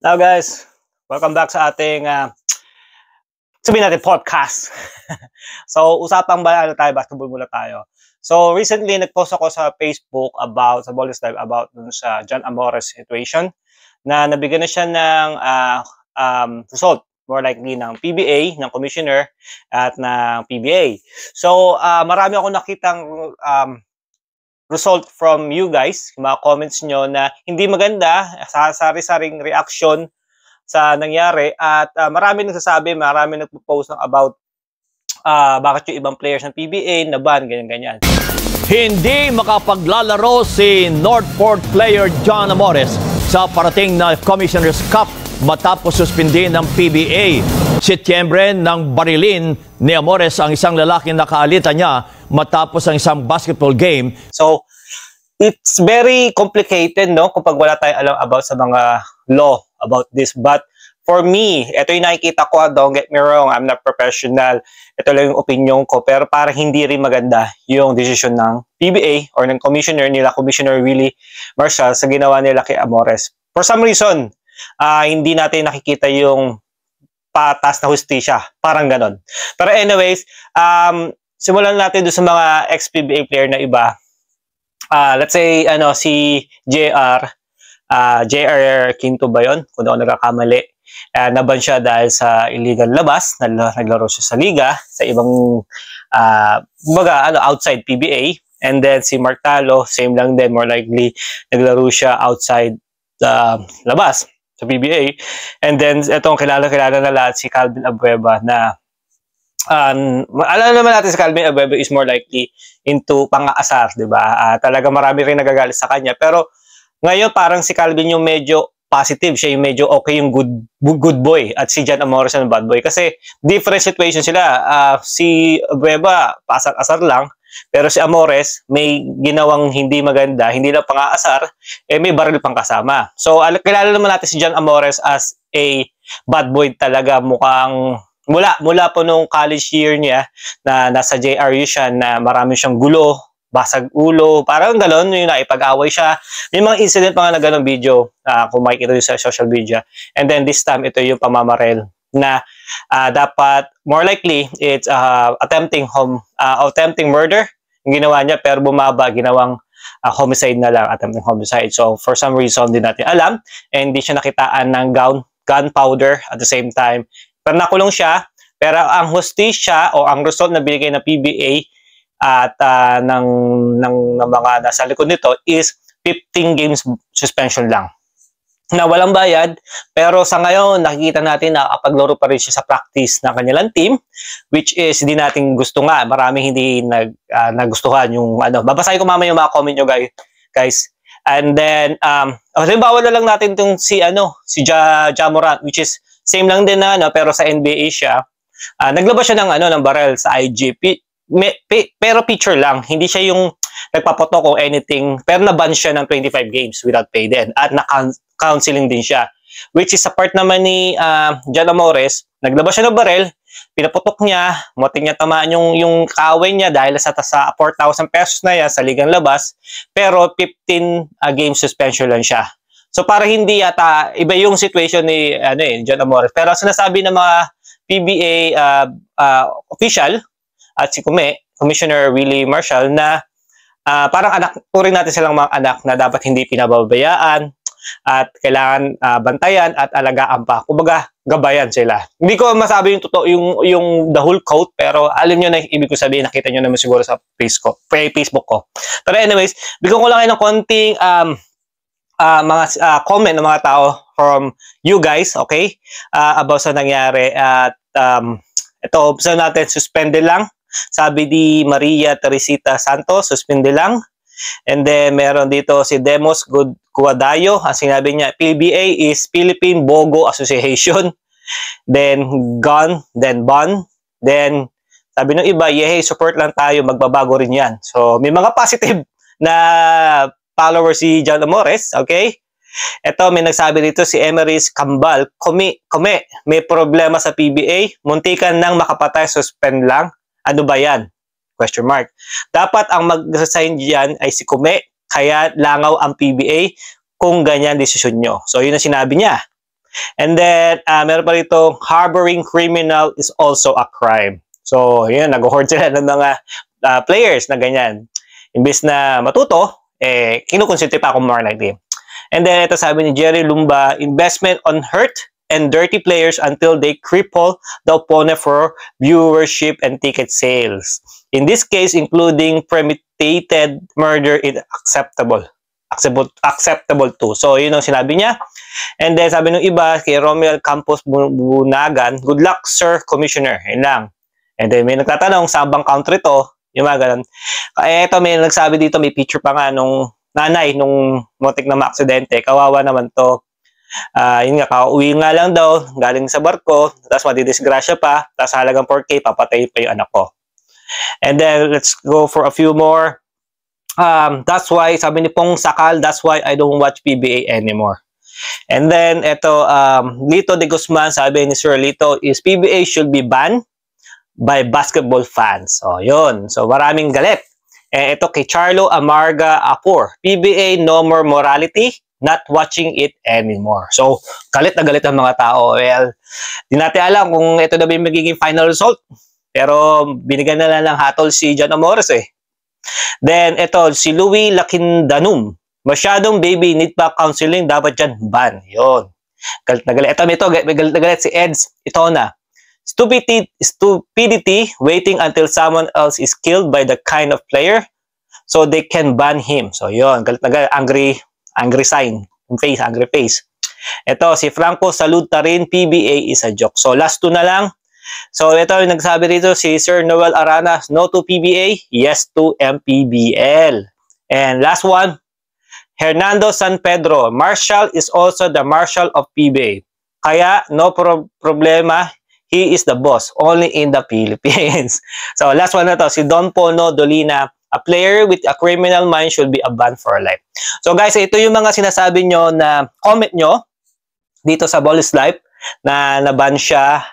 Now guys, welcome back sa ating uh, sabihin natin podcast. so usapang ba ano tayo, basketball mula tayo. So recently nagpost ako sa Facebook about sa Bolis Live about dun sa John Amores situation na nabigyan na siya ng uh, um, result more likely ng PBA, ng commissioner at ng PBA. So uh, marami ako nakitang um, result from you guys, mga comments nyo na hindi maganda, sa sari-saring reaction sa nangyari at uh, marami nagsasabi, marami nagpo-post ng about uh, bakit yung ibang players ng PBA na ban, ganyan-ganyan. Hindi makapaglalaro si Northport player John Amores sa parating na Commissioner's Cup matapos suspindin ng PBA. Setyembre ng barilin ni Amores ang isang lalaking nakaalitan niya matapos ang isang basketball game. So, it's very complicated no kapag wala tayong alam about sa mga law about this. But for me, ito yung nakikita ko, don't get me wrong, I'm not professional. Ito lang yung opinion ko, pero para hindi rin maganda yung decision ng PBA or ng commissioner nila, Commissioner Willie Marshall, sa ginawa nila kay Amores. For some reason, uh, hindi natin nakikita yung patas na hustisya. Parang ganon. Pero anyways, um, simulan natin doon sa mga ex-PBA player na iba. Uh, let's say ano si JR, uh, ah, JR Quinto ba yun? Kung ako nagkakamali. Uh, naban siya dahil sa illegal labas, naglaro siya sa liga, sa ibang, uh, baga, ano, outside PBA. And then si Mark Talo, same lang din, more likely, naglaro siya outside uh, labas sa PBA. And then, itong kilala-kilala na lahat, si Calvin Abueva na um, alam naman natin si Calvin Abueva is more likely into pang-aasar, di ba? Uh, ah, talaga marami rin nagagalit sa kanya. Pero ngayon, parang si Calvin yung medyo positive, siya yung medyo okay yung good good boy at si Jan Amores yung bad boy kasi different situation sila. Uh, si Abueva, pasak-asar lang pero si Amores may ginawang hindi maganda, hindi lang pang-aasar, eh may baril pang kasama. So kilala naman natin si John Amores as a bad boy talaga, mukhang mula mula po nung college year niya na nasa JRU siya na marami siyang gulo, basag ulo, parang galon yung naipag-away siya. May mga incident pa nga na ganong video uh, kung makikita sa social media. And then this time, ito yung pamamarel na uh, dapat more likely it's uh, attempting home uh, ah, attempting murder yung ginawa niya pero bumaba ginawang uh, homicide na lang attempting homicide so for some reason hindi natin alam and hindi siya nakitaan ng gun gunpowder at the same time pero nakulong siya pero ang hostisya o ang result na binigay ng PBA at uh, ng, ng, ng mga nasa likod nito is 15 games suspension lang na walang bayad pero sa ngayon nakikita natin na nakapaglaro pa rin siya sa practice ng kanilang team which is hindi natin gusto nga maraming hindi nag uh, nagustuhan yung ano babasahin ko mamaya yung mga comment nyo guys guys and then um oh, halimbawa na lang natin tong si ano si ja, ja Morant which is same lang din na ano pero sa NBA siya uh, naglabas siya ng ano ng barrel sa IG P me, pe, pero picture lang hindi siya yung nagpapotok o anything pero naban siya ng 25 games without pay din at na counseling din siya. Which is sa part naman ni uh, John Amores, naglabas siya ng barel, pinaputok niya, muting niya tamaan yung, yung kaaway niya dahil sa, sa 4,000 pesos na yan sa ligang labas, pero 15 uh, ah, game suspension lang siya. So para hindi yata iba yung situation ni ano eh, John Amores. Pero sinasabi ng mga PBA uh, ah, uh, official at si Kume, Commissioner Willie Marshall na uh, parang anak, turing natin silang mga anak na dapat hindi pinababayaan, at kailangan uh, bantayan at alagaan pa. Kumbaga, gabayan sila. Hindi ko masabi yung totoo yung yung the whole quote pero alam niyo na ibig ko sabihin nakita niyo naman siguro sa face ko, eh, Facebook ko. Pero anyways, bigyan ko lang kayo ng konting um uh, mga uh, comment ng mga tao from you guys, okay? Uh, about sa nangyari at um ito observe natin suspended lang. Sabi ni Maria Teresita Santos, suspended lang. And then meron dito si Demos Good Guadayo. Ang sinabi niya, PBA is Philippine Bogo Association. Then Gun, then Bun, then sabi ng iba, yehey, support lang tayo, magbabago rin yan. So may mga positive na follower si John Amores, okay? Ito, may nagsabi dito si Emerys Kambal, kumi, kumi, may problema sa PBA, muntikan nang makapatay, suspend lang. Ano ba yan? Question mark. Dapat ang mag-sign diyan ay si Kume, kaya langaw ang PBA kung ganyan desisyon nyo. So, yun ang sinabi niya. And then, uh, meron pa rito, harboring criminal is also a crime. So, yun, nag-hoard sila ng mga uh, players na ganyan. Imbis na matuto, eh, kinukonsinti pa akong more likely. And then, ito sabi ni Jerry Lumba, investment on hurt and dirty players until they cripple the opponent for viewership and ticket sales. In this case, including premeditated murder is acceptable. Acceptable, acceptable to. So, yun ang sinabi niya. And then, sabi ng iba, kay Romuel Campos Bunagan, good luck, sir, commissioner. Yan lang. And then, may nagtatanong, saan bang country to? Yung mga ganun. Eh, ito, may nagsabi dito, may picture pa nga nung nanay, nung motik na maaksidente. Kawawa naman to Uh, yun nga, pauwi nga lang daw, galing sa barko, tapos madidisgrasya pa, tapos halagang 4K, papatay pa yung anak ko. And then, let's go for a few more. Um, that's why, sabi ni Pong Sakal, that's why I don't watch PBA anymore. And then, ito, um, Lito de Guzman, sabi ni Sir Lito, is PBA should be banned by basketball fans. So, oh, yun. So, maraming galit. Eh, ito kay Charlo Amarga Apor. PBA, no more morality not watching it anymore. So, galit na galit ang mga tao. Well, di natin alam kung ito na ba yung magiging final result. Pero, binigyan na lang ng hatol si John Amores eh. Then, ito, si Louis Lakindanum. Masyadong baby, need pa counseling, dapat dyan ban. Yon. Galit na galit. Ito, ito, galit na galit si Eds. Ito na. Stupidity, stupidity, waiting until someone else is killed by the kind of player so they can ban him. So, yon. Galit na galit. Angry Angry sign. Face, angry face. Ito, si Franco Saluta rin, PBA is a joke. So, last two na lang. So, ito yung nagsabi rito si Sir Noel Arana, no to PBA, yes to MPBL. And last one, Hernando San Pedro, Marshall is also the Marshall of PBA. Kaya, no pro problema, he is the boss, only in the Philippines. so, last one na to, si Don Pono Dolina, A player with a criminal mind should be a ban for life. So guys, ito yung mga sinasabi nyo na comment nyo dito sa Bolis Life na naban siya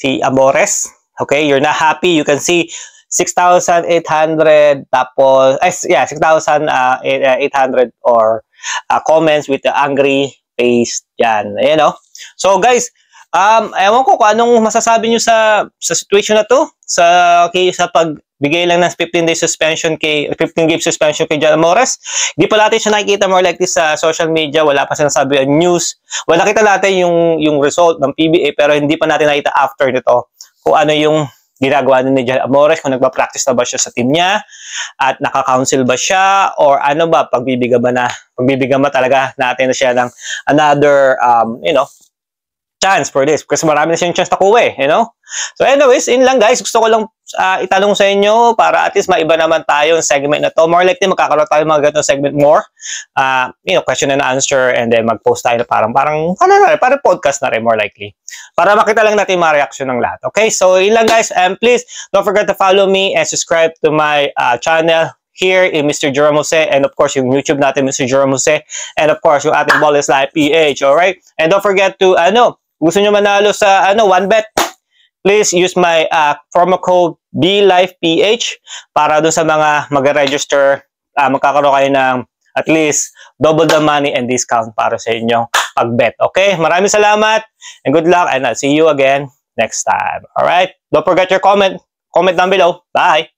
si Amores. Okay, you're not happy. You can see 6,800 tapos, eh, yeah, 6,800 or uh, comments with the angry face dyan. Ayan o. Oh. So guys, um, ewan ko kung anong masasabi nyo sa, sa situation na to sa okay, sa pagbigay lang ng 15 day suspension kay 15 game suspension kay John Amores. Hindi pa natin siya nakikita more like this sa social media, wala pa sinasabi ang news. Wala nakita natin yung yung result ng PBA pero hindi pa natin nakita after nito kung ano yung ginagawa ni John Amores, kung nagpa-practice na ba siya sa team niya, at naka-counsel ba siya, or ano ba, pagbibiga ba na, pagbibiga talaga natin na siya ng another, um, you know, chance for this kasi marami na siyang chance na kuha eh, you know? So anyways, in lang guys, gusto ko lang uh, itanong sa inyo para at least maiba naman tayo yung segment na to. More likely magkakaroon tayo mga ganitong segment more. Uh, you know, question and answer and then mag-post tayo na parang, parang, ano na, parang podcast na rin more likely. Para makita lang natin yung mga reaction ng lahat. Okay, so in lang guys and please don't forget to follow me and subscribe to my uh, channel here in Mr. Jerome Jose and of course yung YouTube natin Mr. Jerome Jose and of course yung ating Ball is Life PH, e alright? And don't forget to, ano, uh, gusto nyo manalo sa ano, 1bet, please use my uh, promo code BLIFEPH para doon sa mga mag-register, uh, magkakaroon kayo ng at least double the money and discount para sa inyong pag-bet. Okay? Maraming salamat and good luck and I'll see you again next time. Alright? Don't forget your comment. Comment down below. Bye!